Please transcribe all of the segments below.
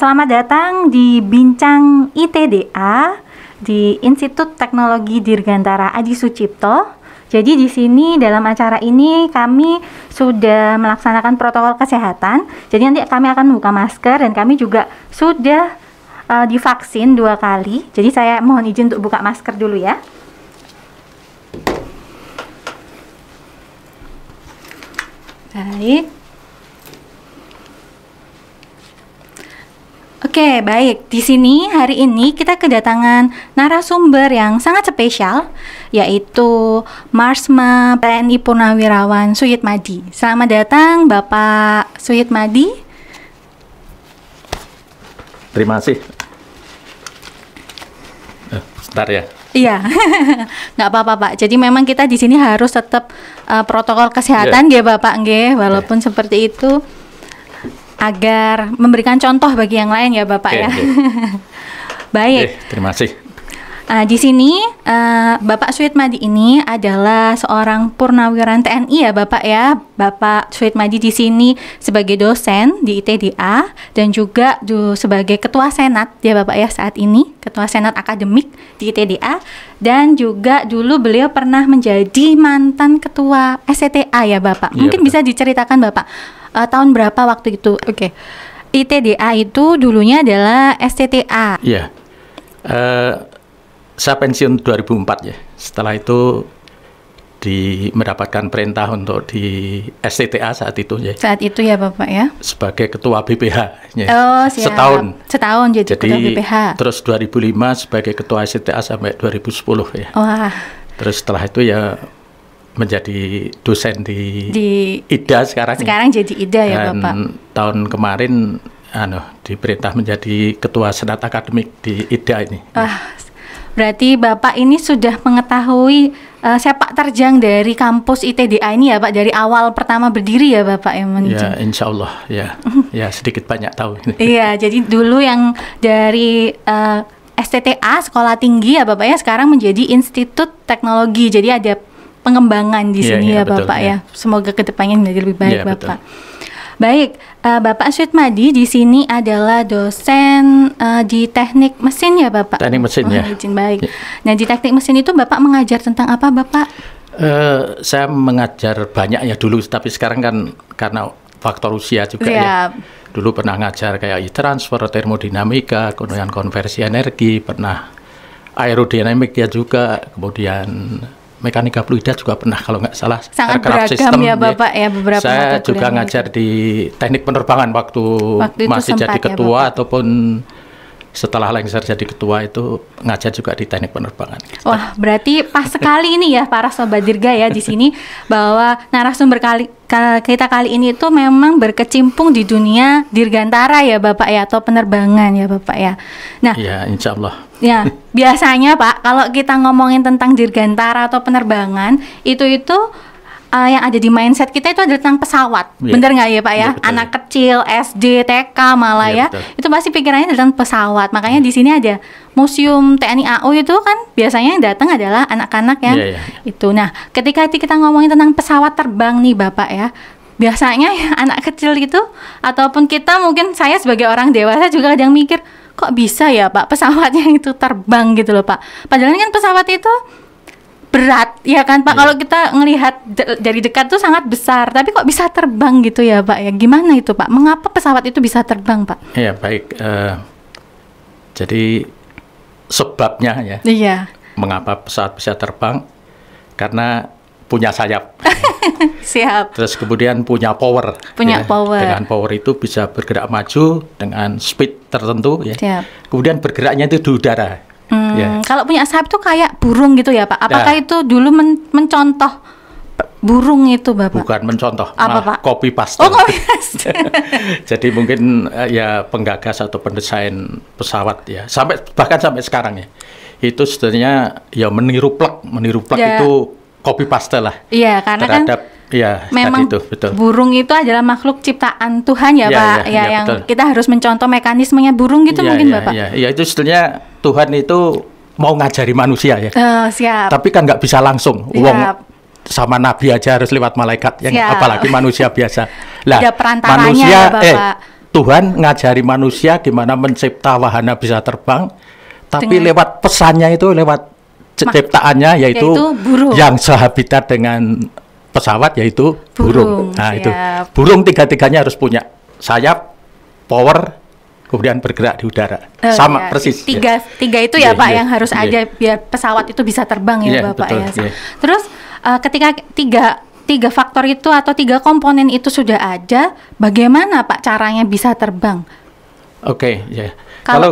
selamat datang di Bincang ITDA di Institut Teknologi Dirgantara Adi Sucipto. Jadi di sini dalam acara ini kami sudah melaksanakan protokol kesehatan. Jadi nanti kami akan buka masker dan kami juga sudah uh, divaksin dua kali. Jadi saya mohon izin untuk buka masker dulu ya. Baik. Oke, baik. Di sini hari ini kita kedatangan narasumber yang sangat spesial, yaitu Marsma PNI Purnawirawan Suyit Madi. Selamat datang Bapak Suyit Madi. Terima kasih. Eh, ya. Iya, nggak apa-apa Pak. Jadi memang kita di sini harus tetap uh, protokol kesehatan, yeah. Gak, Bapak, gak? walaupun yeah. seperti itu agar memberikan contoh bagi yang lain ya Bapak okay, ya. Okay. Baik. Okay, terima kasih. Uh, di sini uh, Bapak Madi ini adalah seorang purnawiran TNI ya Bapak ya. Bapak Sweet Madi di sini sebagai dosen di ITDA dan juga du sebagai ketua senat ya Bapak ya saat ini, ketua senat akademik di ITDA dan juga dulu beliau pernah menjadi mantan ketua SCTA e ya Bapak. Iya, Mungkin betul. bisa diceritakan Bapak uh, tahun berapa waktu itu? Oke. Okay. ITDA itu dulunya adalah STTA. Iya. Yeah. Uh, saya pensiun 2004 ya. Setelah itu di mendapatkan perintah untuk di STTA saat itu ya. Saat itu ya Bapak ya. Sebagai ketua BPH ya. Oh, siap. Setahun. Setahun jadi, jadi ketua BPH. Terus 2005 sebagai ketua STTA sampai 2010 ya. Wah. Terus setelah itu ya menjadi dosen di, di IDA sekarang. Sekarang jadi IDA ya, Dan ya Bapak. Tahun kemarin anu diperintah menjadi ketua senat akademik di IDA ini. Ah, berarti Bapak ini sudah mengetahui uh, sepak terjang dari kampus ITDA ini ya Pak dari awal pertama berdiri ya Bapak yang Ya, insya Allah ya. ya, sedikit banyak tahu. Iya, jadi dulu yang dari uh, eh, STTA Sekolah Tinggi ya Bapak ya sekarang menjadi Institut Teknologi. Jadi ada pengembangan di iya, sini yeah, ya betul, Bapak yeah. ya. Semoga kedepannya menjadi lebih baik yeah, iya, Bapak. Betul. Baik, uh, Bapak Syutmadi di sini adalah dosen uh, di teknik mesin ya Bapak? Teknik mesin oh, ya. Izin baik. Yeah. Nah di teknik mesin itu Bapak mengajar tentang apa Bapak? Uh, saya mengajar banyak ya dulu, tapi sekarang kan karena faktor usia juga ya. ya. Dulu pernah ngajar kayak transfer termodinamika, kemudian konversi energi, pernah aerodinamik ya juga, kemudian mekanika fluida juga pernah kalau nggak salah sangat beragam ya, system, ya bapak ya, ya beberapa saya juga ngajar di teknik penerbangan waktu, waktu masih jadi ya, ketua ya, ataupun setelah lengser jadi ketua itu ngajar juga di teknik penerbangan. Wah, berarti pas sekali ini ya para sobat dirga ya di sini bahwa narasumber kali kita kali ini itu memang berkecimpung di dunia dirgantara ya Bapak ya atau penerbangan ya Bapak ya. Nah, ya insya Allah. Ya, biasanya Pak kalau kita ngomongin tentang dirgantara atau penerbangan itu itu uh, yang ada di mindset kita itu adalah tentang pesawat. Yeah. Bener nggak ya Pak ya? Yeah, betul. Anak kecil, SD, TK malah yeah, ya. Itu pasti pikirannya tentang pesawat. Makanya yeah. di sini ada museum TNI AU itu kan biasanya yang datang adalah anak-anak ya. yeah, yeah. itu. Nah, ketika kita ngomongin tentang pesawat terbang nih Bapak ya, biasanya ya, anak kecil itu ataupun kita mungkin saya sebagai orang dewasa juga kadang mikir kok bisa ya Pak pesawatnya itu terbang gitu loh Pak. Padahal kan pesawat itu berat ya kan Pak. Yeah. Kalau kita melihat dari dekat tuh sangat besar, tapi kok bisa terbang gitu ya Pak? Ya gimana itu Pak? Mengapa pesawat itu bisa terbang Pak? Iya yeah, baik. Uh, jadi sebabnya ya. Iya. Yeah. Mengapa pesawat bisa terbang? Karena punya sayap. Siap. Terus kemudian punya power. Punya ya. power. Dengan power itu bisa bergerak maju dengan speed tertentu ya. Siap. Kemudian bergeraknya itu di udara. Hmm, yeah. Kalau punya sahab itu kayak burung gitu ya Pak. Ya. Apakah nah, itu dulu men mencontoh burung itu Bapak? Bukan mencontoh, Apa, Pak? copy paste. Oh, copy paste. Jadi mungkin eh, ya penggagas atau pendesain pesawat ya. Sampai bahkan sampai sekarang ya. Itu sebenarnya ya meniru plak meniru plak yeah. itu copy paste lah. Iya, karena kan terhadap kan Ya, memang itu, betul. burung itu adalah makhluk ciptaan Tuhan ya, iya, iya, ya Pak. Ya, ya, ya yang betul. kita harus mencontoh mekanismenya burung gitu ya, mungkin ya, Bapak. Iya, ya, itu sebetulnya Tuhan itu mau ngajari manusia ya. Uh, siap. Tapi kan nggak bisa langsung. Siap. Uang sama nabi aja harus lewat malaikat yang apalagi manusia biasa. Lah, manusia ya, eh, Bapak. eh Tuhan ngajari manusia gimana mencipta wahana bisa terbang tapi Dengan... lewat pesannya itu lewat ciptaannya yaitu, yaitu burung. yang sehabitat dengan pesawat yaitu burung. burung. Nah, Siap. itu. Burung tiga-tiganya harus punya sayap, power, kemudian bergerak di udara. Oh, Sama iya. persis. Tiga ya. tiga itu ya, yeah, Pak yeah, yang harus yeah. ada biar pesawat itu bisa terbang ya, iya, Bapak betul, ya. Yeah. Terus uh, ketika tiga tiga faktor itu atau tiga komponen itu sudah ada, bagaimana Pak caranya bisa terbang? Oke, okay, ya. Yeah. Kalau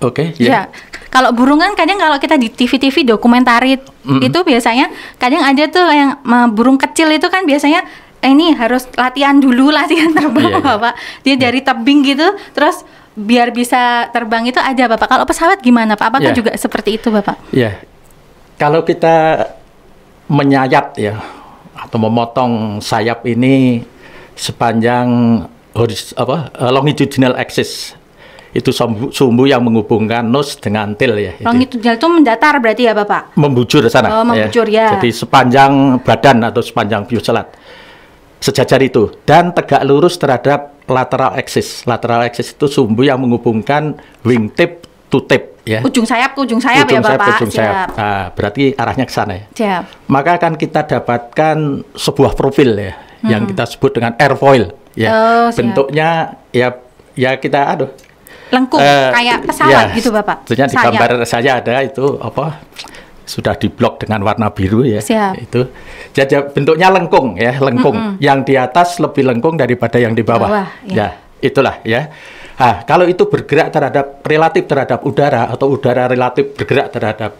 oke, okay, ya. Yeah. Kalau burung kan kadang kalau kita di TV-TV dokumentari mm itu biasanya kadang ada tuh yang burung kecil itu kan biasanya eh, ini harus latihan dulu latihan terbang yeah, iya. Bapak. Dia iya. dari tebing gitu terus biar bisa terbang itu aja Bapak. Kalau pesawat gimana Pak? Apakah yeah. juga seperti itu Bapak? Iya. Yeah. Kalau kita menyayat ya atau memotong sayap ini sepanjang horis, apa eh, longitudinal axis itu sumbu, sumbu yang menghubungkan nus dengan til ya. Longitudinal itu mendatar berarti ya Bapak? Membujur sana. Oh, ya. membujur ya. ya. Jadi sepanjang badan atau sepanjang selat sejajar itu dan tegak lurus terhadap lateral axis. Lateral axis itu sumbu yang menghubungkan wing tip to tip ya. Ujung sayap ke ujung sayap ya, ujung ya Bapak. ujung sayap. Siap. Nah, berarti arahnya ke sana ya. Siap. Maka akan kita dapatkan sebuah profil ya hmm. yang kita sebut dengan airfoil ya. Oh, Bentuknya ya ya kita aduh lengkung uh, kayak pesawat ya, gitu Bapak. Sebenarnya di gambar saya ada itu apa sudah diblok dengan warna biru ya Siap. itu jadi ya, bentuknya lengkung ya lengkung mm -hmm. yang di atas lebih lengkung daripada yang di bawah, bawah ya. ya itulah ya Nah, kalau itu bergerak terhadap relatif terhadap udara atau udara relatif bergerak terhadap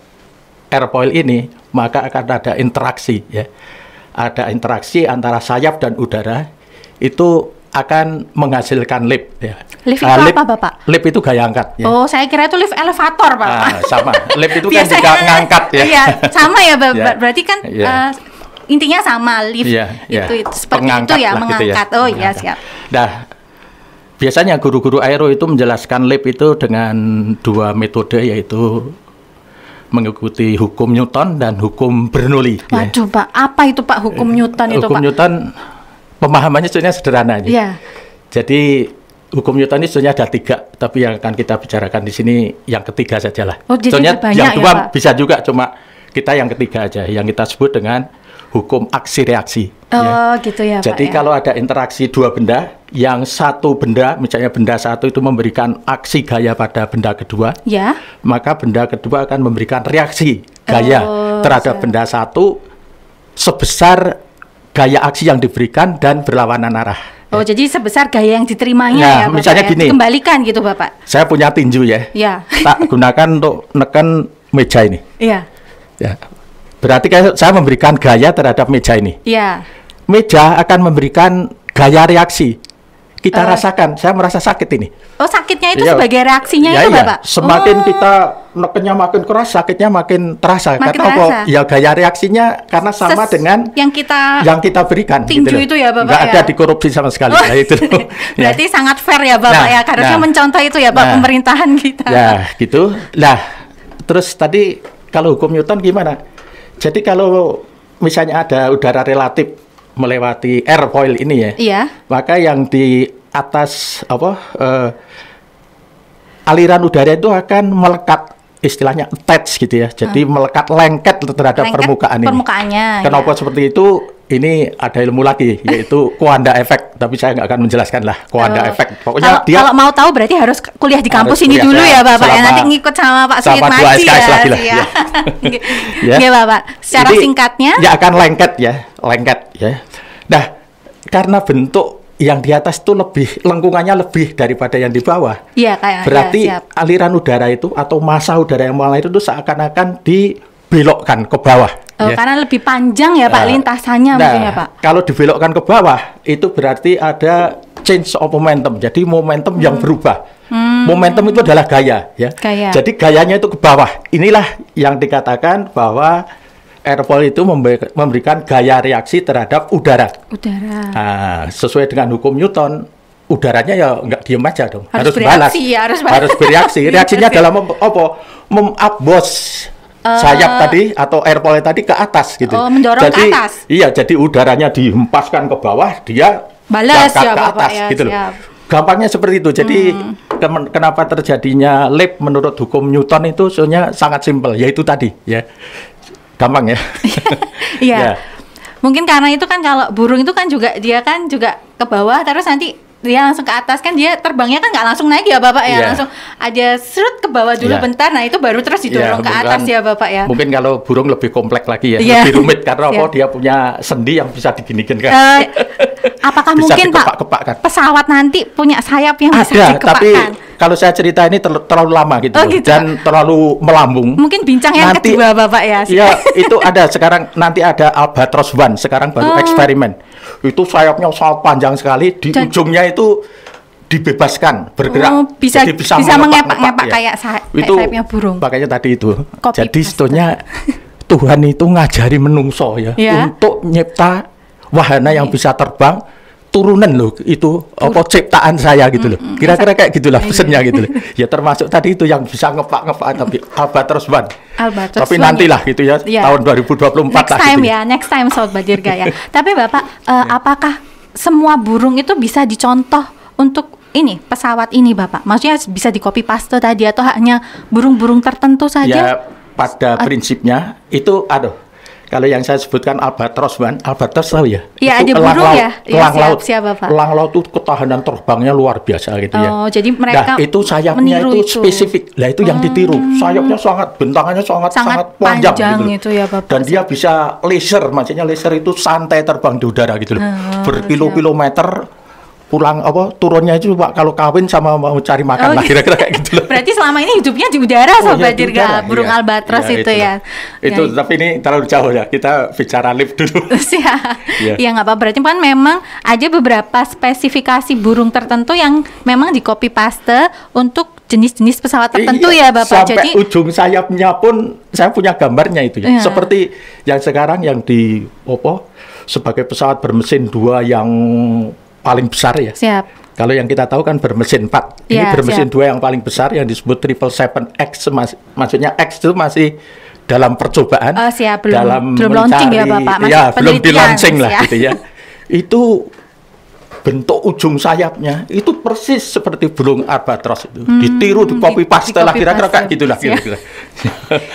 airfoil ini, maka akan ada interaksi ya. Ada interaksi antara sayap dan udara. Itu akan menghasilkan lift. Ya. Lift itu uh, ah, lip, apa, Bapak? Lift itu gaya angkat. Ya. Oh, saya kira itu lift elevator, Pak. Uh, sama. lift itu kan juga ngangkat ya. Iya, sama ya, Bapak. yeah. Berarti kan yeah. Ya. uh, intinya sama lift yeah, yeah. itu, itu seperti Pengangkat ya, itu ya, mengangkat. Gitu ya. Oh, iya, siap. Nah, biasanya guru-guru aero itu menjelaskan lift itu dengan dua metode yaitu mengikuti hukum Newton dan hukum Bernoulli. Ya. Waduh, ya. Pak, apa itu Pak hukum eh, Newton itu Pak? Hukum Newton pemahamannya sebenarnya sederhana aja. Yeah. Jadi hukum Newton ini sebenarnya ada tiga, tapi yang akan kita bicarakan di sini yang ketiga sajalah. Oh, jadi sebenarnya banyak yang dua ya, bisa juga, cuma kita yang ketiga aja, yang kita sebut dengan hukum aksi reaksi. Oh, ya. gitu ya. Jadi Pak, ya. kalau ada interaksi dua benda, yang satu benda, misalnya benda satu itu memberikan aksi gaya pada benda kedua, ya. maka benda kedua akan memberikan reaksi gaya oh, terhadap benda satu sebesar gaya aksi yang diberikan dan berlawanan arah. Oh, ya. jadi sebesar gaya yang diterimanya nah, ya, Bapak misalnya ya? gini. Kembalikan gitu, Bapak. Saya punya tinju ya. Iya. Tak gunakan untuk neken meja ini. Iya. Ya. Berarti saya memberikan gaya terhadap meja ini. Iya. Meja akan memberikan gaya reaksi kita uh, rasakan. Saya merasa sakit ini. Oh, sakitnya itu iya. sebagai reaksinya ya, itu, iya. Bapak? Semakin oh. kita nekennya makin keras, sakitnya makin terasa. Makin Kata terasa. Apa, ya gaya reaksinya karena sama Ses dengan yang kita yang kita berikan. Gitu tinju gitu itu ya, Bapak. Nggak ya? ada dikorupsi sama sekali. Oh. Nah, ya, itu Berarti sangat fair ya, Bapak nah, ya. Karena nah, mencontoh itu ya, bapak nah, pemerintahan kita. Ya, gitu. Nah, terus tadi kalau hukum Newton gimana? Jadi kalau misalnya ada udara relatif melewati airfoil ini ya. Iya. Maka yang di atas apa uh, aliran udara itu akan melekat istilahnya attach gitu ya. Jadi hmm. melekat lengket terhadap lengket permukaan ini. Permukaannya. Kenapa ya. seperti itu? ini ada ilmu lagi yaitu kuanda efek tapi saya nggak akan menjelaskan lah kuanda oh. efek pokoknya kalau, dia kalau mau tahu berarti harus kuliah di kampus ini dulu ya bapak ya. selama, ya nanti ngikut sama pak Suyit Mati ya, lagi lah, ya. Iya. ya. ya bapak secara Jadi, singkatnya ya akan lengket ya lengket ya nah karena bentuk yang di atas itu lebih lengkungannya lebih daripada yang di bawah. Iya kayak. Berarti ya, siap. aliran udara itu atau masa udara yang mulai itu seakan-akan di dibelokkan ke bawah. Oh, ya. Karena lebih panjang ya Pak uh, lintasannya nah, mungkin ya Pak. Kalau dibelokkan ke bawah itu berarti ada change of momentum. Jadi momentum hmm. yang berubah. Hmm. Momentum itu adalah gaya ya. Gaya. Jadi gayanya itu ke bawah. Inilah yang dikatakan bahwa airfoil itu memberikan gaya reaksi terhadap udara. Udara. Nah, sesuai dengan hukum Newton, udaranya ya nggak diem aja dong. Harus, harus bereaksi, balas. Ya, harus, harus bereaksi. Reaksinya iya, dalam apa? memabos uh, sayap tadi atau airpole tadi ke atas gitu. Oh, mendorong jadi, ke atas. Iya, jadi udaranya dihempaskan ke bawah, dia balas ya, ke Bapak, atas ya, gitu loh. Gampangnya seperti itu. Jadi hmm. kenapa terjadinya lab menurut hukum Newton itu soalnya sangat simpel, yaitu tadi ya. Gampang ya. Iya. yeah. Mungkin karena itu kan kalau burung itu kan juga dia kan juga ke bawah terus nanti dia langsung ke atas kan dia terbangnya kan nggak langsung naik ya bapak ya yeah. langsung aja serut ke bawah dulu yeah. bentar nah itu baru terus iya, didorong yeah, ke atas kan ya bapak ya mungkin kalau burung lebih kompleks lagi ya yeah. lebih rumit karena yeah. apa iya. dia punya sendi yang bisa diginikan kan uh, apakah bisa mungkin pak kepakkan. pesawat nanti punya sayap yang Ada, bisa dikepakkan tapi kalau saya cerita ini ter terlalu lama gitu, oh, gitu dan terlalu melambung. Mungkin bincang yang nanti, kedua Bapak ya. Iya, itu ada sekarang nanti ada Albatros One, sekarang baru oh. eksperimen itu sayapnya sangat panjang sekali di Dan, ujungnya itu dibebaskan bergerak oh, bisa jadi bisa, bisa mengepak-ngepak ya. kayak kayak itu sayapnya burung makanya tadi itu Kopi jadi sebetulnya Tuhan itu ngajari menungso ya, ya. untuk nyipta wahana yang iya. bisa terbang turunan loh itu Tur apa ciptaan saya gitu loh. Kira-kira kayak gitulah pesennya iya. gitu loh. Ya termasuk tadi itu yang bisa ngepak-ngepak tapi apa terus Albatros Tapi nantilah gitu ya, ya tahun 2024 next lah. Next time gitu. Ya. ya, next time Sobat Badirga ya. tapi Bapak uh, apakah semua burung itu bisa dicontoh untuk ini pesawat ini Bapak? Maksudnya bisa di copy paste tadi atau hanya burung-burung tertentu saja? Ya pada prinsipnya itu aduh kalau yang saya sebutkan albatros, Ban, albatros tahu ya? Iya, ada burung laut, ya? Iya, elang ya, laut. Siap, Elang laut itu ketahanan terbangnya luar biasa gitu ya. Oh, jadi nah, mereka nah, itu sayapnya itu, itu spesifik. Lah itu yang ditiru. Hmm. Sayapnya sangat bentangannya sangat sangat, sangat panjang, panjang gitu. Itu ya, Bapak. Dan dia bisa laser, maksudnya laser itu santai terbang di udara gitu loh. Hmm, ah, Berkilo-kilometer pulang apa turunnya itu pak kalau kawin sama mau cari makan oh, lah iya. kira-kira kayak gitu loh. Berarti selama ini hidupnya di udara oh, iya, sobat ya, burung iya. albatros iya, itu, ya. ya. Itu ya. tapi ini terlalu jauh ya kita bicara lift dulu. Iya. ya, nggak apa berarti kan memang ada beberapa spesifikasi burung tertentu yang memang di copy paste untuk jenis-jenis pesawat iya, tertentu iya, ya Bapak. Sampai Jadi ujung sayapnya pun saya punya gambarnya itu ya. Iya. Seperti yang sekarang yang di opo sebagai pesawat bermesin dua yang paling besar ya. Siap. Kalau yang kita tahu kan bermesin 4. Ini ya, bermesin siap. 2 yang paling besar yang disebut triple seven X mas maksudnya X itu masih dalam percobaan. Oh, siap, belum dalam belum mencari, launching ya Bapak. Masih ya, belum di launching lah gitu ya. itu bentuk ujung sayapnya itu persis seperti burung albatros itu hmm, ditiru di copy paste lah kira-kira kayak gitulah iya. kira-kira.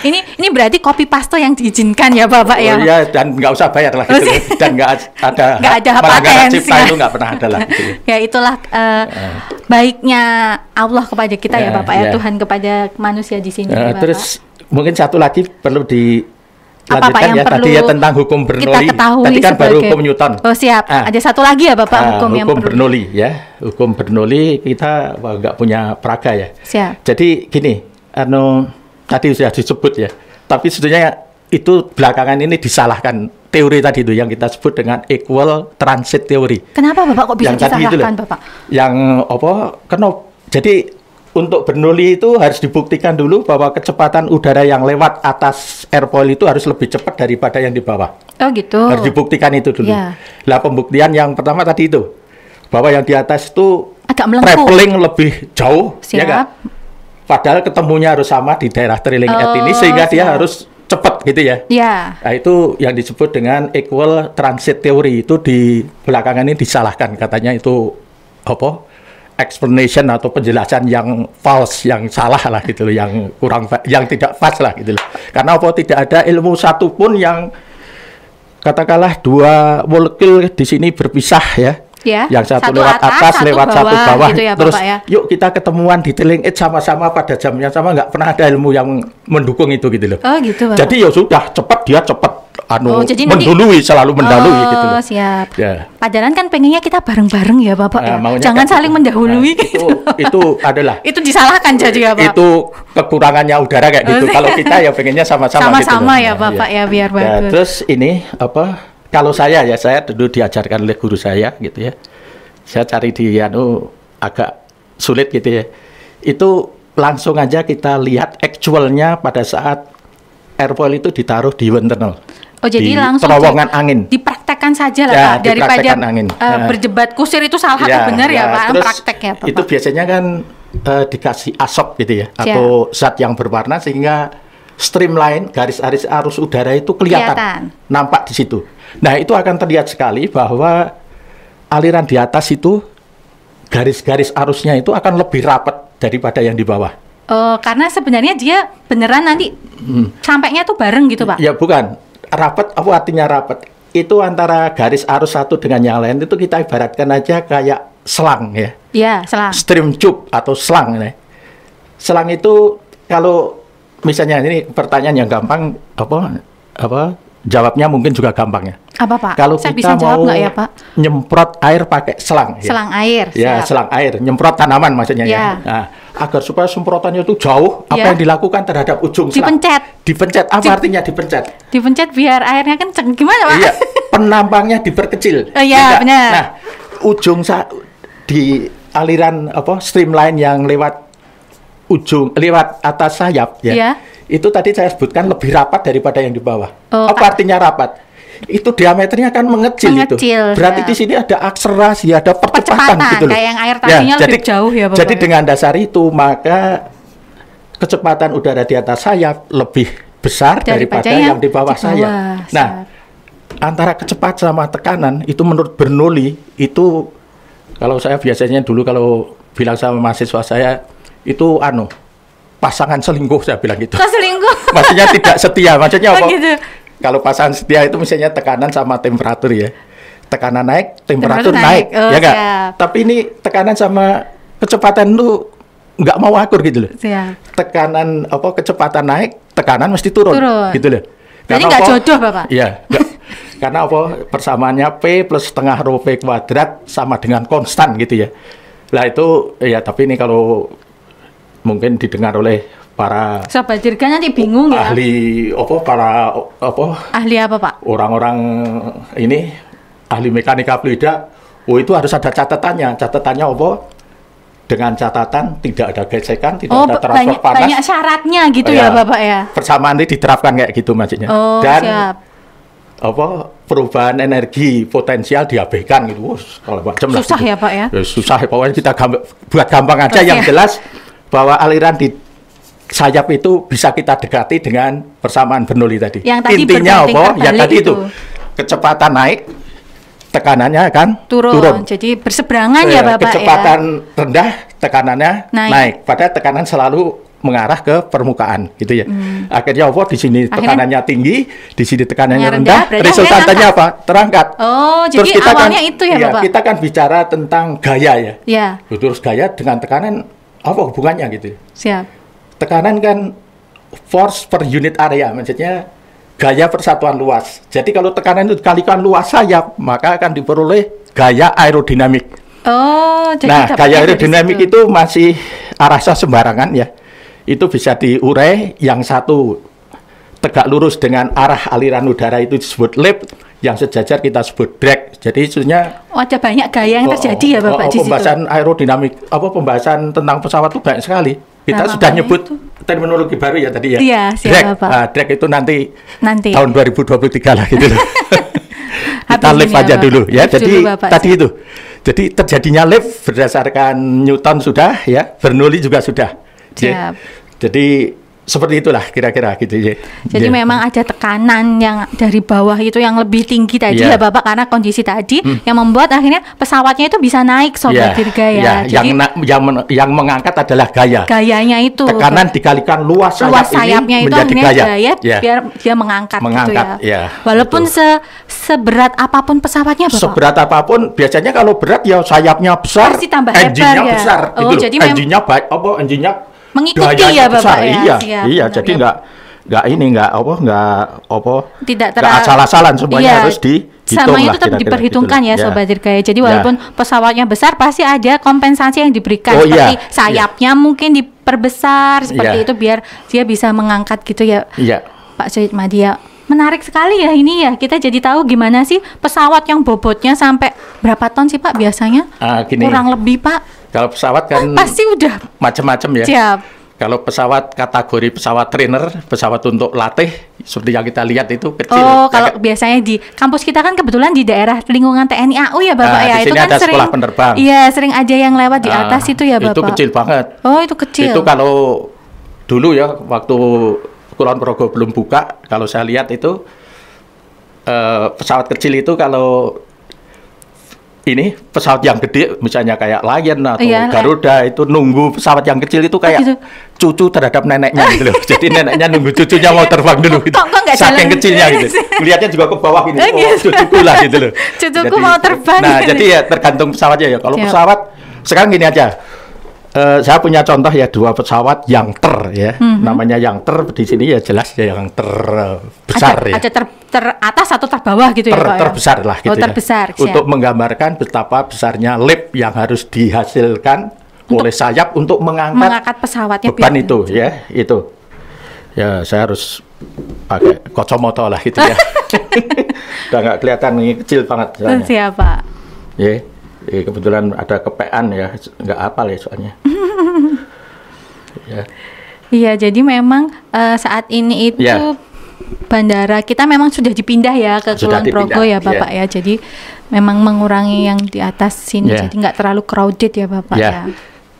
ini ini berarti copy paste yang diizinkan ya Bapak ya? oh, ya. iya dan nggak usah bayar lah oh, gitu dan nggak ada nggak ada paten cipta itu nggak pernah ada lah gitu. ya itulah uh, baiknya Allah kepada kita ya, ya Bapak ya, ya Tuhan kepada manusia di sini uh, ya, Bapak. Terus mungkin satu lagi perlu di apa Pak yang ya, perlu tadi ya tentang hukum Bernoulli. Kita ketahui tadi kan sebagai... baru hukum Newton. Oh siap. Ah. Ada satu lagi ya Bapak ah, hukum, hukum yang perlu. Bernoulli ya. Hukum Bernoulli kita nggak punya praga ya. Siap. Jadi gini, anu tadi sudah disebut ya. Tapi sebetulnya itu belakangan ini disalahkan teori tadi itu yang kita sebut dengan equal transit teori. Kenapa Bapak kok bisa yang disalahkan itu, Bapak? Yang apa? Kenapa? Jadi untuk bernuli itu harus dibuktikan dulu bahwa kecepatan udara yang lewat atas airfoil itu harus lebih cepat daripada yang di bawah. Oh gitu. Harus dibuktikan itu dulu. Yeah. Lah pembuktian yang pertama tadi itu bahwa yang di atas itu agak traveling lebih jauh, ya siap. ya kan? Padahal ketemunya harus sama di daerah trailing oh, ini sehingga siap. dia harus cepat gitu ya. Iya. Nah, itu yang disebut dengan equal transit theory itu di belakangan ini disalahkan katanya itu apa? explanation atau penjelasan yang false, yang salah lah gitu loh, yang kurang, yang tidak pas lah gitu loh. Karena apa tidak ada ilmu satupun yang katakanlah dua molekul di sini berpisah ya. Ya, yang satu, satu lewat atas, atas satu lewat bawah, satu bawah, gitu ya, terus ya. yuk kita ketemuan di telinga it sama-sama pada jam yang sama nggak pernah ada ilmu yang mendukung itu gitu loh. Oh gitu. Jadi ya sudah cepat dia cepat anu oh, jadi mendului nanti, selalu mendahului oh, gitu loh. siap. Ya. Padahal kan pengennya kita bareng-bareng ya Bapak nah, ya. Ah, Jangan kan, saling gitu. mendahului nah, gitu. Itu, itu adalah Itu disalahkan jadi ya Pak. Itu kekurangannya udara kayak gitu. Oh, kalau kita ya pengennya sama-sama gitu sama-sama gitu. Sama ya nah, Bapak ya, ya biar nah, bagus. Ya, terus ini apa kalau saya ya saya dulu diajarkan oleh guru saya gitu ya. Saya cari di anu agak sulit gitu ya. Itu langsung aja kita lihat actualnya pada saat airfoil itu ditaruh di internal. Oh jadi di langsung terowongan angin. Dipraktekkan saja lah ya, Pak daripada angin. Uh, berjebat kusir itu salah ya, benar ya, ya Pak terus prakteknya Pak. Itu biasanya kan uh, dikasih asap gitu ya, ya atau zat yang berwarna sehingga streamline garis-garis arus udara itu kelihatan, kelihatan nampak di situ. Nah, itu akan terlihat sekali bahwa aliran di atas itu garis-garis arusnya itu akan lebih rapat daripada yang di bawah. Oh, karena sebenarnya dia beneran nanti hmm. sampainya tuh bareng gitu, Pak. Ya, bukan rapat apa artinya rapat itu antara garis arus satu dengan yang lain itu kita ibaratkan aja kayak selang ya. ya selang. Stream tube atau selang ya. Selang itu kalau misalnya ini pertanyaan yang gampang apa apa jawabnya mungkin juga gampang ya. Apa Pak? Kalau Saya kita bisa mau jawab ya Pak? Nyemprot air pakai selang. Ya. Selang ya. air. Ya, siap. selang air. Nyemprot tanaman maksudnya ya. ya. Nah, agar supaya semprotannya itu jauh, ya. apa yang dilakukan terhadap ujung selang? Dipencet. Dipencet. Apa Di, artinya dipencet? Dipencet biar airnya kenceng. Gimana Pak? Iya. Penampangnya diperkecil. Oh iya, benar. Nah, ujung sa di aliran apa streamline yang lewat ujung lewat atas sayap ya. yeah. Itu tadi saya sebutkan lebih rapat daripada yang di bawah. Oh, apa artinya rapat? itu diameternya kan mengecil, mengecil itu. Berarti ya. di sini ada akselerasi, ada percepatan, gitu loh. yang air ya, lebih jadi, jauh ya Jadi ya? dengan dasar itu maka kecepatan udara di atas saya lebih besar daripada, daripada yang, yang di bawah, saya Nah, antara kecepatan sama tekanan itu menurut Bernoulli itu kalau saya biasanya dulu kalau bilang sama mahasiswa saya itu anu pasangan selingkuh saya bilang gitu. Oh, selingkuh. maksudnya tidak setia, maksudnya oh, apa? Gitu. Kalau pasangan setia itu misalnya tekanan sama temperatur ya. Tekanan naik, temperatur, temperatur naik, naik. Ya oh, ya kan? Tapi ini tekanan sama kecepatan tuh nggak mau akur gitu loh. Siap. Tekanan apa kecepatan naik, tekanan mesti turun, turun. gitu loh. Jadi nggak jodoh bapak. Iya, gak, karena apa persamaannya p plus setengah rho p kuadrat sama dengan konstan gitu ya. Lah itu ya tapi ini kalau mungkin didengar oleh para sahabat dirga nanti bingung ya ahli apa para apa ahli apa pak orang-orang ini ahli mekanika fluida oh itu harus ada catatannya catatannya apa dengan catatan tidak ada gesekan, tidak oh, ada transfer banyak, panas. Banyak syaratnya gitu ya, ya Bapak ya. Persamaan ini diterapkan kayak gitu maksudnya. Oh, Dan siap. apa perubahan energi potensial diabaikan gitu. Wos, kalau macam susah lah, gitu. ya Pak ya. ya susah pokoknya kita gamb buat gampang aja Terus yang ya. jelas bahwa aliran di sayap itu bisa kita dekati dengan persamaan Bernoulli tadi. Yang tadi Intinya apa? Yang ya, tadi itu. itu kecepatan naik tekanannya kan turun. turun. Jadi berseberangan ya, eh, ya Bapak Kecepatan ya. rendah tekanannya naik. naik. Padahal tekanan selalu mengarah ke permukaan gitu ya. Hmm. Akhirnya apa di sini tekanannya Akhirnya, tinggi, di sini tekanannya rendah, rendah apa? Terangkat. Oh, jadi Terus kita awalnya kan, itu ya, ya Bapak. Kita kan bicara tentang gaya ya. Ya. Terus gaya dengan tekanan apa hubungannya gitu. Ya? Siap tekanan kan force per unit area, maksudnya gaya persatuan luas. Jadi kalau tekanan itu dikalikan luas sayap, maka akan diperoleh gaya aerodinamik. Oh, jadi nah gaya aerodinamik itu masih arahnya sembarangan ya. Itu bisa diurai yang satu tegak lurus dengan arah aliran udara itu disebut lift, yang sejajar kita sebut drag. Jadi isunya oh, ada banyak gaya yang oh, terjadi oh, ya Bapak oh, oh pembahasan aerodinamik apa pembahasan tentang pesawat itu banyak sekali kita nah, sudah nyebut itu. terminologi baru ya tadi ya. Iya, siapa drag. Pak. Uh, drag itu nanti, nanti tahun 2023 lah gitu loh. kita lift ya, aja Bapak. dulu ya. Lift jadi dulu, Bapak, tadi itu. Jadi terjadinya lift berdasarkan Newton sudah ya, Bernoulli juga sudah. jadi seperti itulah kira-kira gitu ya. Jadi yeah. memang ada tekanan yang dari bawah itu yang lebih tinggi tadi yeah. ya Bapak karena kondisi tadi hmm. yang membuat akhirnya pesawatnya itu bisa naik sobat yeah. ya. Yeah. Jadi, yang yang yang mengangkat adalah gaya. Gayanya itu. Tekanan dikalikan luas sayap luas sayapnya ini itu menjadi gaya, gaya yeah. biar dia mengangkat, gitu mengangkat gitu ya. Yeah. Walaupun se seberat apapun pesawatnya Bapak. Seberat apapun biasanya kalau berat ya sayapnya besar, Pasti tambah engine-nya ya. besar oh, gitu. Jadi engine-nya baik apa engine-nya mengikuti Daya ya bapak besar. ya iya siap, iya benar, jadi ya. nggak ya. nggak ini nggak apa nggak apa tidak terlalu asal-asalan semuanya iya, harus di sama itu tetap gitu diperhitungkan gitu ya, ya sobat dirgaya. Iya. Jadi walaupun ya. pesawatnya besar pasti ada kompensasi yang diberikan oh, iya. seperti ya. sayapnya ya. mungkin diperbesar seperti ya. itu biar dia bisa mengangkat gitu ya. Iya. Pak Syed Madia ya menarik sekali ya ini ya. Kita jadi tahu gimana sih pesawat yang bobotnya sampai berapa ton sih Pak biasanya? Uh, gini, Kurang lebih Pak. Kalau pesawat kan pasti udah macam-macam ya. Siap. Kalau pesawat kategori pesawat trainer, pesawat untuk latih, seperti yang kita lihat itu kecil. Oh, kalau biasanya di kampus kita kan kebetulan di daerah lingkungan TNI AU ya Bapak nah, ya. itu kan ada sering, penerbang. Iya, sering aja yang lewat di ah, atas itu ya Bapak. Itu kecil banget. Oh, itu kecil. Itu kalau dulu ya waktu Kulon Progo belum buka. Kalau saya lihat itu uh, pesawat kecil itu kalau ini pesawat yang gede misalnya kayak Lion atau iya, Garuda itu nunggu pesawat yang kecil itu kayak oh, gitu. cucu terhadap neneknya gitu loh. Jadi neneknya nunggu cucunya mau terbang dulu gitu. Kok, kok Saking jalan. kecilnya gitu. Melihatnya iya. juga ke bawah gitu. Oh, oh, gitu. cucuku lah gitu loh. Cucuku jadi, mau terbang. Nah, gitu. jadi ya tergantung pesawatnya ya. Kalau iya. pesawat sekarang gini aja Eh, saya punya contoh ya dua pesawat yang ter ya mm-hmm. namanya yang ter di sini ya jelas ya yang ter uh, eh, besar ada, ya ada ter, atas atau terbawah gitu ya, ter, ya Pak terbesar lah oh, gitu oh, terbesar, ya. untuk menggambarkan betapa besarnya lip yang harus dihasilkan untuk, oleh sayap untuk mengangkat, mengangkat pesawatnya beban itu ya itu ya saya harus pakai kocomoto lah gitu ya udah nggak kelihatan kecil banget siapa ya eh, kebetulan ada kepean ya nggak apal ya soalnya ya iya jadi memang uh, saat ini itu ya. bandara kita memang sudah dipindah ya ke Kulon Progo ya, ya. bapak ya. ya jadi memang mengurangi yang di atas sini ya. jadi nggak terlalu crowded ya bapak ya, ya.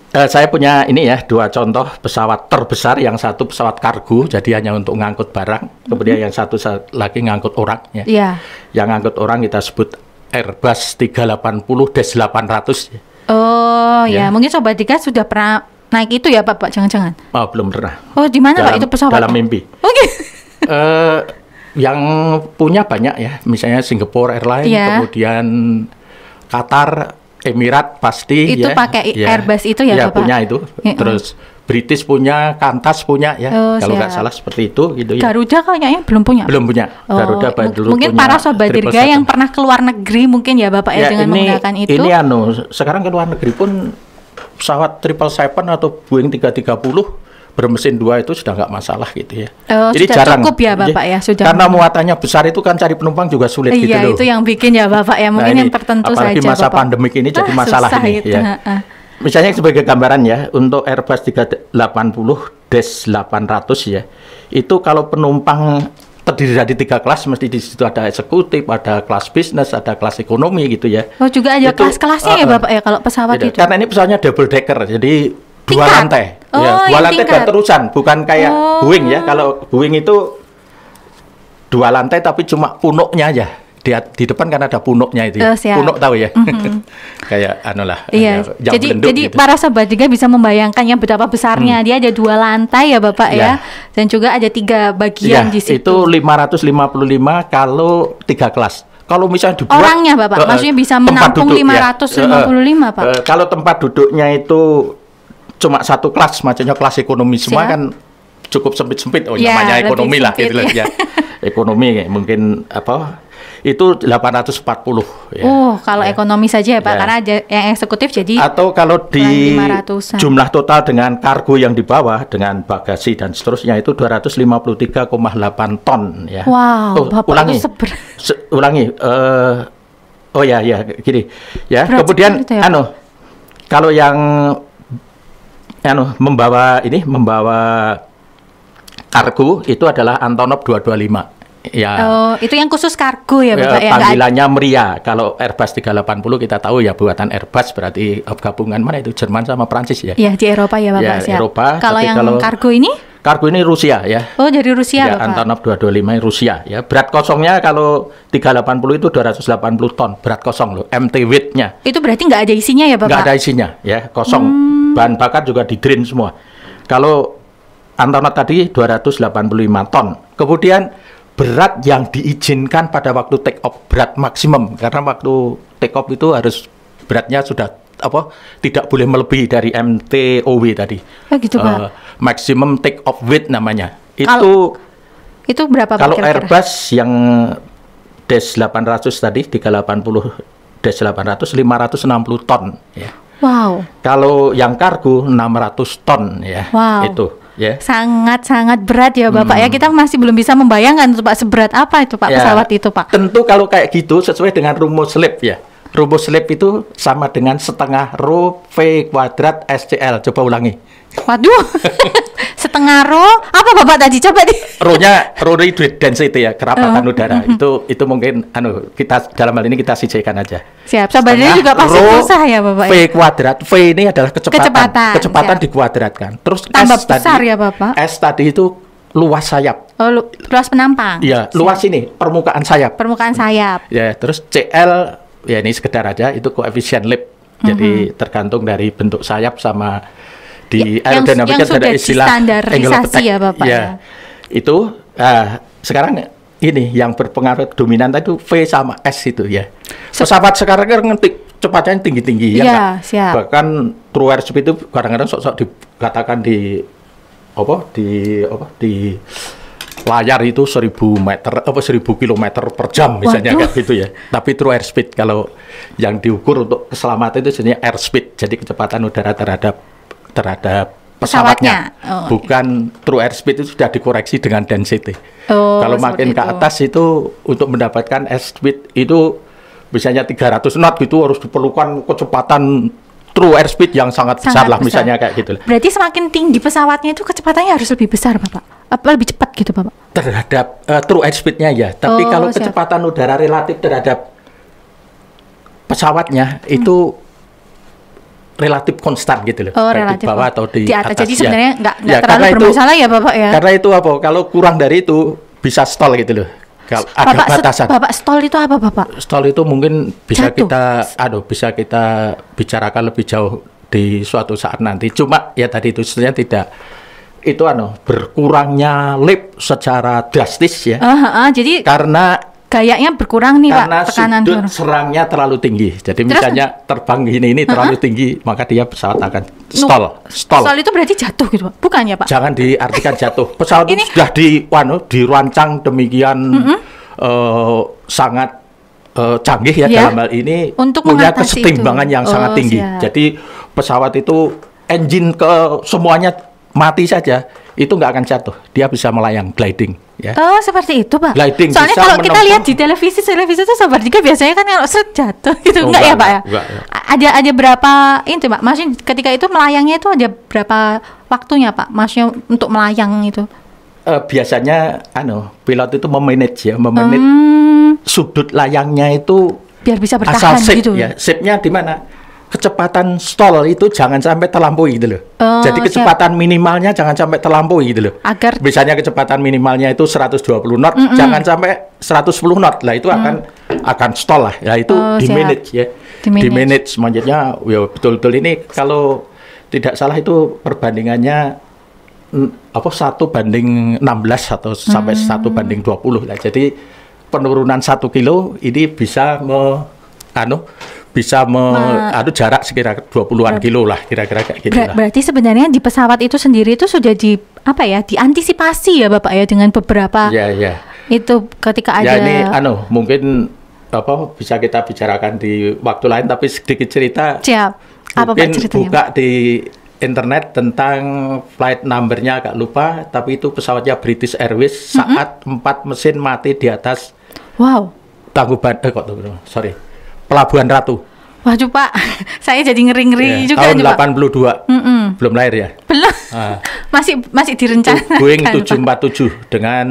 Uh, saya punya ini ya dua contoh pesawat terbesar yang satu pesawat kargo jadi hanya untuk ngangkut barang kemudian mm -hmm. yang satu lagi ngangkut orang ya yeah. yang ngangkut orang kita sebut Airbus 380 Dash 800. Oh ya, ya mungkin sobat Dika sudah pernah naik itu ya Pak, Pak jangan-jangan? Oh belum pernah. Oh di mana Pak itu pesawat? Dalam mimpi. Oke. Okay. uh, eh, yang punya banyak ya, misalnya Singapore Airlines, yeah. kemudian Qatar, Emirat pasti. Itu ya, pakai ya, Airbus itu ya, ya Bapak? punya itu. Ya, Terus. Eh. British punya, Kantas punya ya. Oh, kalau nggak salah seperti itu gitu ya. Garuda kayaknya belum punya. Belum punya. Oh, Garuda baru dulu mungkin punya para sobat dirga yang pernah keluar negeri mungkin ya Bapak ya, ya dengan ini, menggunakan itu. Ini anu, sekarang ke luar negeri pun pesawat triple seven atau Boeing 330 bermesin dua itu sudah nggak masalah gitu ya. Oh, Jadi sudah jarang. cukup ya bapak ya sudah. Karena muatannya besar itu kan cari penumpang juga sulit iya, gitu loh. Iya itu yang bikin ya bapak ya nah, mungkin nah, ini, yang tertentu apalagi saja. Apalagi masa bapak. pandemik ini ah, jadi masalah ini. Itu. Ya. Ha -ha misalnya sebagai gambaran ya untuk Airbus 380 des 800 ya itu kalau penumpang terdiri dari tiga kelas mesti di situ ada eksekutif, ada kelas bisnis, ada kelas ekonomi gitu ya. Oh juga ada kelas-kelasnya uh, ya Bapak ya kalau pesawat itu. Karena ini pesawatnya double decker jadi tingkat. Ya, oh, dua lantai. Oh, ya, dua lantai tingkat. berterusan bukan kayak oh. Boeing ya. Kalau Boeing itu dua lantai tapi cuma punuknya aja. Ya di, di depan kan ada punuknya itu. Uh, Punuk tahu ya. Mm-hmm. Kayak anu lah. Iya. jadi jadi gitu. para juga bisa membayangkan yang betapa besarnya hmm. dia ada dua lantai ya Bapak ya. ya. Dan juga ada tiga bagian yeah, di situ. Itu 555 kalau tiga kelas. Kalau misalnya dibuat orangnya Bapak, uh, maksudnya bisa menampung duduk, 555 ya. uh, Pak. Uh, kalau tempat duduknya itu cuma satu kelas, macamnya kelas ekonomi semua kan cukup sempit-sempit oh yeah, namanya ekonomi lah gitu iya. ya. ekonomi mungkin apa itu 840 ya. Uh, kalau ya. ekonomi saja ya Pak, ya. karena yang eksekutif jadi Atau kalau di jumlah total dengan kargo yang dibawa dengan bagasi dan seterusnya itu 253,8 ton ya. Wow, oh, Bapak ulangi. Seber... ulangi uh, oh ya ya gini ya. Project Kemudian ya, anu kalau yang anu membawa ini membawa kargo itu adalah Antonov 225. Ya. Oh, itu yang khusus kargo ya, Bapak ya. Eh, panggilannya ya? meriah. Kalau Airbus 380 kita tahu ya buatan Airbus berarti gabungan mana itu Jerman sama Prancis ya. Ya, di Eropa ya, Bapak. Ya, siap. Eropa. Kalau yang kalau kargo ini? Kargo ini Rusia ya. Oh, jadi Rusia, ya, Bapak. Antonov 225 Rusia ya. Berat kosongnya kalau 380 itu 280 ton, berat kosong loh, MT weight-nya. Itu berarti nggak ada isinya ya, Bapak? Nggak ada isinya ya, kosong. Hmm. Bahan bakar juga di drain semua. Kalau Antonov tadi 285 ton. Kemudian berat yang diizinkan pada waktu take off berat maksimum karena waktu take off itu harus beratnya sudah apa tidak boleh melebihi dari MTOW tadi. Oh gitu Pak. Uh, eh, maximum take off weight namanya. Itu itu itu berapa Kalau kira-kira? Airbus yang Dash 800 tadi 380 Dash 800 560 ton ya. Wow. Kalau yang kargo 600 ton ya. Wow. Itu yeah. sangat-sangat berat ya Bapak ya, hmm. ya. Kita masih belum bisa membayangkan Pak seberat apa itu Pak yeah. pesawat itu Pak. Tentu kalau kayak gitu sesuai dengan rumus slip ya rumus slip itu sama dengan setengah rho V kuadrat SCL. Coba ulangi. Waduh, setengah rho apa bapak tadi coba di? Rho-nya rho density ya kerapatan oh. udara. uh, Itu itu mungkin anu kita dalam hal ini kita sijikan aja. Siap. Sebenarnya juga pasti susah ya bapak. V ya? kuadrat V ini adalah kecepatan. Kecepatan, kecepatan dikuadratkan. Terus Tambah S besar tadi, ya bapak. S tadi itu luas sayap. Oh, lu, luas penampang. Iya, luas ini permukaan sayap. Permukaan sayap. Ya, terus CL ya ini sekedar aja itu koefisien lip. Mm -hmm. Jadi mm-hmm. tergantung dari bentuk sayap sama di ya, aerodinamika yang, yang ada istilah standarisasi ya Bapak ya. ya? Itu uh, sekarang ini yang berpengaruh dominan itu V sama S itu ya. Pesawat sekarang kan ngetik cepatnya tinggi-tinggi ya, ya siap. Bahkan true airspeed itu kadang-kadang sok-sok dikatakan di apa di apa di layar itu 1000 meter apa 1000 km per jam misalnya kayak gitu ya. Tapi true airspeed kalau yang diukur untuk keselamatan itu sebenarnya airspeed. Jadi kecepatan udara terhadap terhadap pesawatnya. pesawatnya. Oh, Bukan true airspeed itu sudah dikoreksi dengan density. Oh, kalau makin itu. ke atas itu untuk mendapatkan airspeed itu misalnya 300 knot gitu harus diperlukan kecepatan true airspeed yang sangat, sangat besar lah besar. misalnya kayak gitu. Berarti semakin tinggi pesawatnya itu kecepatannya harus lebih besar, Bapak. Apa lebih cepat gitu, Bapak? Terhadap uh, true airspeednya ya, tapi oh, kalau siap. kecepatan udara relatif terhadap pesawatnya hmm. itu relatif konstan gitu loh. Oh, relatif. Di bawah atau di, di atas. atas. Jadi ya. sebenarnya nggak ya, terlalu bermasalah itu, ya Bapak ya. Karena itu apa? Kalau kurang dari itu bisa stall gitu loh. Kalau ada bapak batasan. Bapak stol itu apa bapak? Stol itu mungkin bisa Jatuh. kita, aduh bisa kita bicarakan lebih jauh di suatu saat nanti. Cuma ya tadi itu sebenarnya tidak itu anu berkurangnya lip secara drastis ya. Uh, uh, uh, jadi karena kayaknya berkurang nih Karena Pak tekanan sudut turun. serangnya terlalu tinggi. Jadi Terus, misalnya terbang ini ini terlalu uh tinggi, maka dia pesawat akan stall. stall. Stall itu berarti jatuh gitu, Pak. Bukan ya, Pak? Jangan diartikan jatuh. Pesawat ini sudah di wano, dirancang demikian mm -hmm. uh, sangat uh, canggih ya, ya dalam hal ini Untuk punya kesetimbangan itu. yang oh, sangat tinggi. Siap. Jadi pesawat itu engine ke semuanya mati saja itu nggak akan jatuh. Dia bisa melayang gliding. Ya. Oh seperti itu pak. Gliding. Soalnya kalau kita lihat di televisi televisi itu sabar jika biasanya kan kalau seret jatuh gitu oh, enggak, enggak ya pak ya? Enggak, enggak. Ada ada berapa itu pak? Masih ketika itu melayangnya itu ada berapa waktunya pak? Maksudnya untuk melayang itu? Uh, biasanya anu pilot itu memanage ya, memanage hmm. sudut layangnya itu biar bisa bertahan asal gitu. Ya? ya, shape-nya di mana? kecepatan stall itu jangan sampai terlampaui gitu loh. Oh, Jadi kecepatan siap. minimalnya jangan sampai terlampaui gitu loh. Agar biasanya kecepatan minimalnya itu 120 knot, mm -mm. jangan sampai 110 knot. Lah itu mm. akan akan stall lah. Ya itu oh, di manage ya. Di manage, di manage ya betul-betul ini kalau tidak salah itu perbandingannya apa satu banding 16 atau sampai hmm. satu banding 20 lah. Jadi penurunan satu kilo ini bisa me anu bisa me, Ma, aduh jarak sekitar 20-an kilo lah kira-kira kayak gitu. Ber lah. Berarti sebenarnya di pesawat itu sendiri itu sudah di apa ya diantisipasi ya Bapak ya dengan beberapa ya, ya. itu ketika ya, ada ya ini anu mungkin apa bisa kita bicarakan di waktu lain tapi sedikit cerita Siap. Apa mungkin ceritanya, buka di internet tentang flight numbernya agak lupa tapi itu pesawatnya British Airways saat mm -hmm. empat mesin mati di atas wow tangguban eh kok tuh sorry pelabuhan Ratu Waduh Pak, saya jadi ngeri-ngeri yeah. juga. Tahun juga, 82. Mm -mm. Belum lahir ya? Belum. Ah. masih masih direncanakan. Boeing 747 Pak. dengan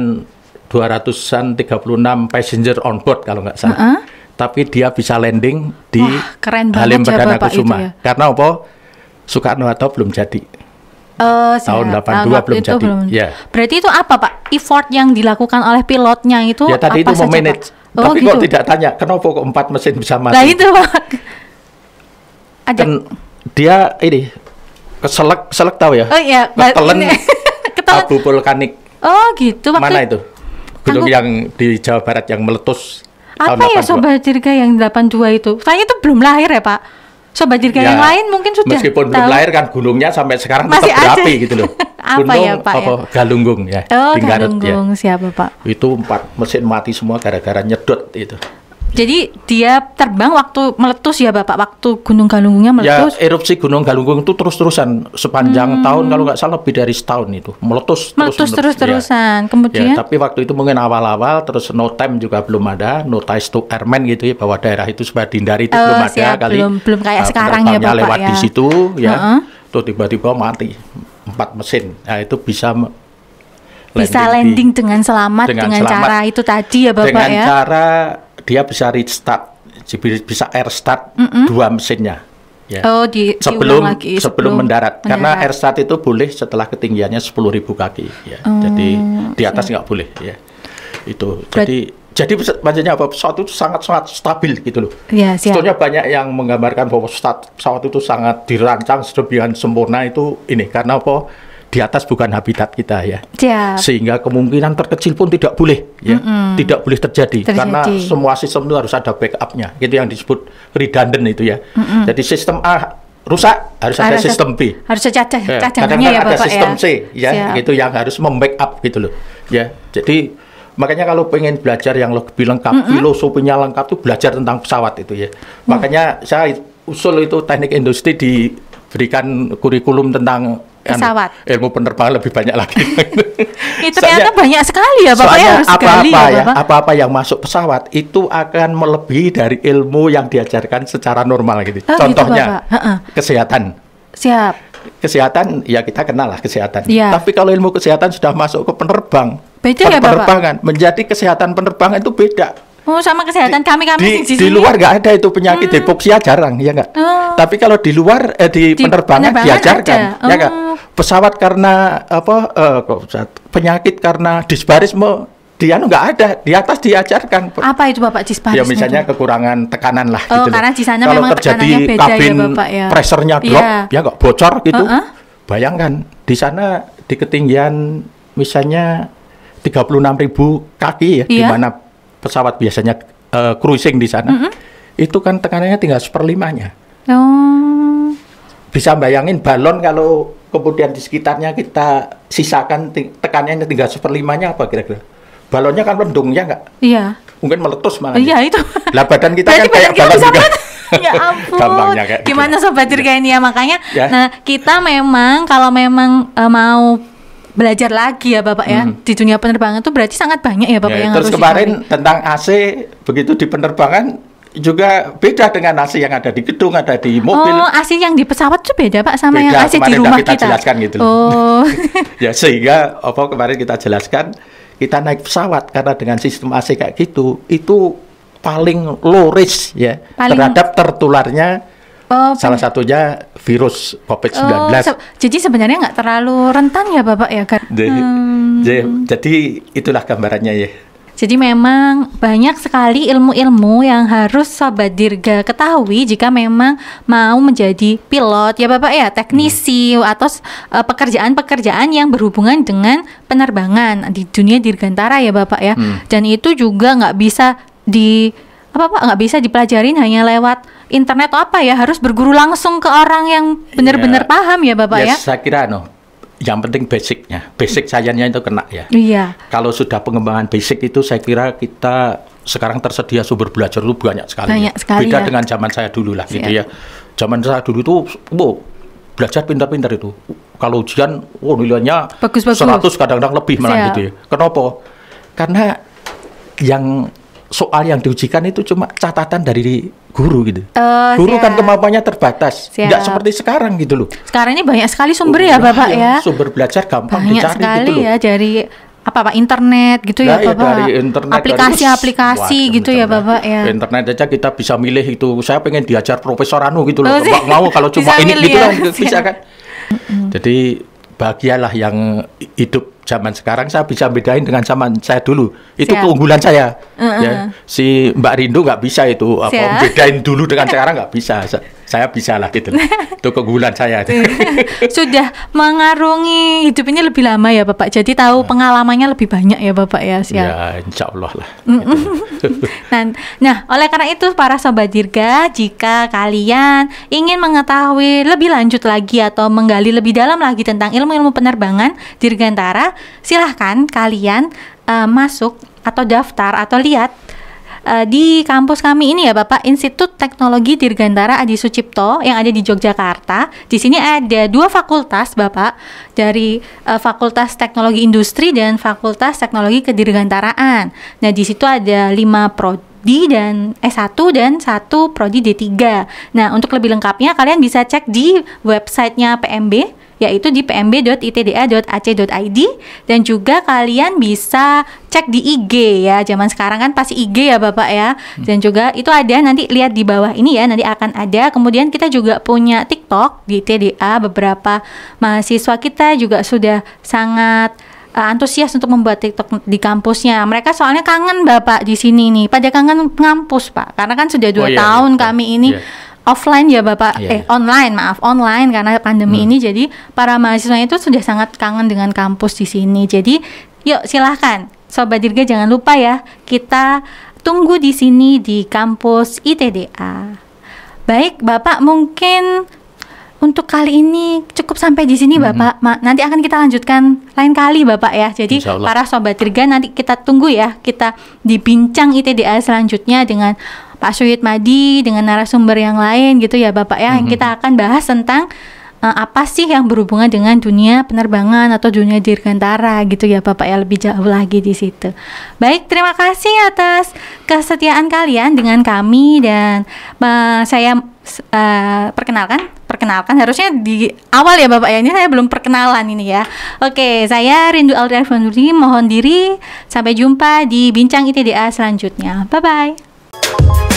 236 passenger on board kalau nggak salah. Mm-hmm. Tapi dia bisa landing di Wah, keren Halim Perdana Kusuma. Ya. Karena apa? Soekarno Hatta belum jadi. Uh, tahun ya, 82 nah, belum jadi. Belum. Ya. Berarti itu apa Pak? Effort yang dilakukan oleh pilotnya itu Ya tadi apa itu memanage. Oh, Tapi gitu. kok tidak tanya, kenapa kok empat mesin bisa mati? Nah itu Pak ajak Ken, dia ini keselak selak tahu ya oh iya ketelen abu vulkanik oh gitu waktu mana itu gunung aku... yang di Jawa Barat yang meletus apa ya sobat jirga yang 82 itu saya itu belum lahir ya pak sobat jirga ya, yang lain mungkin sudah meskipun tahu. belum lahir kan gunungnya sampai sekarang Masih tetap berapi aja. gitu loh apa gunung ya pak apa, ya? ya? galunggung ya oh, ya. galunggung ya. siapa pak itu empat mesin mati semua gara-gara nyedot itu jadi dia terbang waktu meletus ya Bapak, waktu Gunung Galunggungnya ya, meletus? Ya erupsi Gunung Galunggung itu terus-terusan sepanjang hmm. tahun kalau nggak salah lebih dari setahun itu meletus. Meletus terus-terusan. Ya. ya Kemudian? Ya, tapi waktu itu mungkin awal-awal terus no time juga belum ada, no ties to airmen gitu ya bahwa daerah itu sebagai dihindari itu oh, belum siap, ada kali. Belum belum kayak nah, sekarang ya Bapak lewat ya. di situ ya, uh -uh. tuh tiba-tiba mati empat mesin. Nah itu bisa landing landing di, dengan selamat dengan, dengan selamat, cara itu tadi ya Bapak dengan ya. Dengan cara dia bisa restart, bisa air start mm -mm. dua mesinnya. Ya. Oh, di, sebelum lagi, sebelum, sebelum mendarat. mendarat. Karena air start itu boleh setelah ketinggiannya 10.000 kaki. Ya. Hmm, jadi di atas nggak boleh. Ya. Itu. Berat. Jadi jadi maksudnya apa pesawat itu sangat sangat stabil gitu loh. Ya, Sebetulnya banyak yang menggambarkan bahwa pesawat itu sangat dirancang sedemikian sempurna itu ini karena apa? di atas bukan habitat kita ya. Yeah. Sehingga kemungkinan terkecil pun tidak boleh ya, mm -hmm. tidak boleh terjadi, terjadi karena semua sistem itu harus ada backupnya. Itu yang disebut redundant itu ya. Mm -hmm. Jadi sistem A rusak harus, harus ada sistem B. Harus ada cacah, ya, kadang ya, Bapak ada ya. sistem ya. C ya, Siap. itu yang harus membackup gitu loh. Ya. Jadi makanya kalau pengen belajar yang lebih lengkap, mm -hmm. filosofinya lengkap tuh belajar tentang pesawat itu ya. Mm. Makanya saya usul itu teknik industri diberikan kurikulum tentang Anu, pesawat. ilmu penerbangan lebih banyak lagi. itu ternyata banyak sekali ya Bapak ya harus apa-apa ya, ya Bapak. apa-apa yang masuk pesawat itu akan melebihi dari ilmu yang diajarkan secara normal gitu. Oh, gitu, Contohnya gitu, kesehatan. Siap. Kesehatan ya kita kenal lah kesehatan. Ya. Tapi kalau ilmu kesehatan sudah masuk ke penerbang, beda penerbangan, ya Bapak. Menjadi kesehatan penerbangan itu beda Oh, sama kesehatan kami kami di, di, di luar nggak ada itu penyakit hmm. hipoksia jarang ya nggak. Oh. Tapi kalau di luar eh, di, di penerbangan, penerbangan diajarkan iya oh. ya nggak. Pesawat karena apa eh, penyakit karena disbarisme dia anu nggak ada di atas diajarkan apa itu bapak disbarisme? ya misalnya itu? kekurangan tekanan lah oh, gitu karena sana kalau memang terjadi beda ya, kabin ya, bapak, ya. pressernya iya. drop yeah. ya nggak bocor gitu uh -uh. bayangkan di sana di ketinggian misalnya 36.000 kaki ya yeah. di iya. mana pesawat biasanya uh, cruising di sana, mm -hmm. itu kan tekanannya tinggal seperlimanya. Oh. Bisa bayangin balon kalau kemudian di sekitarnya kita sisakan tekanannya tinggal seperlimanya apa kira-kira? Balonnya kan mendung ya nggak? Iya. Mungkin meletus malah. Iya itu. Lah badan kita Berarti kan kayak balon juga. ya ampun kayak gimana gitu. sobat cerga ini ya makanya ya. nah kita memang kalau memang uh, mau belajar lagi ya Bapak ya. Hmm. Di dunia penerbangan itu berarti sangat banyak ya Bapak ya, yang terus harus kemarin tentang AC begitu di penerbangan juga beda dengan AC yang ada di gedung, ada di mobil. Oh, AC yang di pesawat itu beda Pak sama beda, yang AC di rumah kita. kita. jelaskan gitu. Oh. ya sehingga apa kemarin kita jelaskan kita naik pesawat karena dengan sistem AC kayak gitu itu paling low risk ya paling... terhadap tertularnya Oh, Salah satunya virus COVID-19. Oh, se jadi sebenarnya nggak terlalu rentan ya Bapak ya? Kan? Jadi, hmm. jadi itulah gambarannya ya. Jadi memang banyak sekali ilmu-ilmu yang harus Sobat Dirga ketahui jika memang mau menjadi pilot ya Bapak ya, teknisi hmm. atau eh, pekerjaan-pekerjaan uh, yang berhubungan dengan penerbangan di dunia dirgantara ya Bapak ya. Hmm. Dan itu juga nggak bisa di apa pak nggak bisa dipelajarin hanya lewat internet atau apa ya harus berguru langsung ke orang yang benar-benar ya, paham ya bapak ya, ya saya kira no yang penting basicnya basic sayangnya itu kena ya iya kalau sudah pengembangan basic itu saya kira kita sekarang tersedia sumber belajar itu banyak sekali banyak ya. sekali beda ya. dengan zaman saya dulu lah gitu ya zaman saya dulu itu wow, belajar pintar-pintar itu kalau ujian oh nilainya Bagus -bagus. 100 kadang-kadang lebih malah gitu ya kenapa karena yang soal yang diujikan itu cuma catatan dari guru gitu. Uh, guru kan siap. kan kemampuannya terbatas, siap. nggak seperti sekarang gitu loh. Sekarang ini banyak sekali sumber oh, ya iya, bapak ya. Sumber belajar gampang banyak dicari gitu sekali gitu loh. ya dari apa pak internet gitu nah, ya, iya, bapak dari internet aplikasi-aplikasi aplikasi, gitu ya bapak ya internet aja kita bisa milih itu saya pengen diajar profesor anu gitu loh oh, nggak mau kalau cuma ini gitu ya. kan bisa kan jadi bahagialah yang hidup zaman sekarang saya bisa bedain dengan zaman saya dulu. Itu Siap. keunggulan saya. Uh -uh. Ya. Si Mbak Rindu nggak bisa itu Siap. bedain dulu dengan sekarang nggak bisa. Sa saya bisa lah gitu. itu keunggulan saya. Iya. Sudah mengarungi hidupnya lebih lama ya Bapak. Jadi tahu iya. pengalamannya lebih banyak ya Bapak ya. Siap. Ya Insya Allah lah. nah, nah oleh karena itu para sobat dirga jika kalian ingin mengetahui lebih lanjut lagi atau menggali lebih dalam lagi tentang ilmu-ilmu penerbangan dirgantara silahkan kalian uh, masuk atau daftar atau lihat uh, di kampus kami ini ya Bapak Institut Teknologi Dirgantara Adi Sucipto yang ada di Yogyakarta. Di sini ada dua fakultas Bapak dari uh, Fakultas Teknologi Industri dan Fakultas Teknologi Kedirgantaraan. Nah, di situ ada lima prodi dan S1 dan satu prodi D3. Nah, untuk lebih lengkapnya kalian bisa cek di websitenya PMB yaitu di pmb.itda.ac.id dan juga kalian bisa cek di IG ya. Zaman sekarang kan pasti IG ya Bapak ya. Hmm. Dan juga itu ada nanti lihat di bawah ini ya, nanti akan ada. Kemudian kita juga punya TikTok di TDA beberapa mahasiswa kita juga sudah sangat uh, antusias untuk membuat TikTok di kampusnya. Mereka soalnya kangen Bapak di sini nih, pada kangen ngampus Pak. Karena kan sudah dua oh, iya, tahun iya, iya. kami ini iya offline ya Bapak yeah. eh iya. online maaf online karena pandemi hmm. ini jadi para mahasiswa itu sudah sangat kangen dengan kampus di sini. Jadi yuk silahkan Sobat Dirga jangan lupa ya kita tunggu di sini di kampus ITDA. Baik Bapak mungkin untuk kali ini cukup sampai di sini hmm. Bapak. Mm -hmm. Nanti akan kita lanjutkan lain kali Bapak ya. Jadi para sobat Dirga nanti kita tunggu ya kita dibincang ITDA selanjutnya dengan Pak Syuhid Madi dengan narasumber yang lain gitu ya Bapak ya. Mm -hmm. kita akan bahas tentang uh, apa sih yang berhubungan dengan dunia penerbangan atau dunia dirgantara gitu ya Bapak ya lebih jauh lagi di situ. Baik, terima kasih atas kesetiaan kalian dengan kami dan uh, saya uh, perkenalkan perkenalkan harusnya di awal ya Bapak ya ini saya belum perkenalan ini ya. Oke, saya Rindu Aldri Alfanduri mohon diri sampai jumpa di bincang ITDA selanjutnya. Bye bye.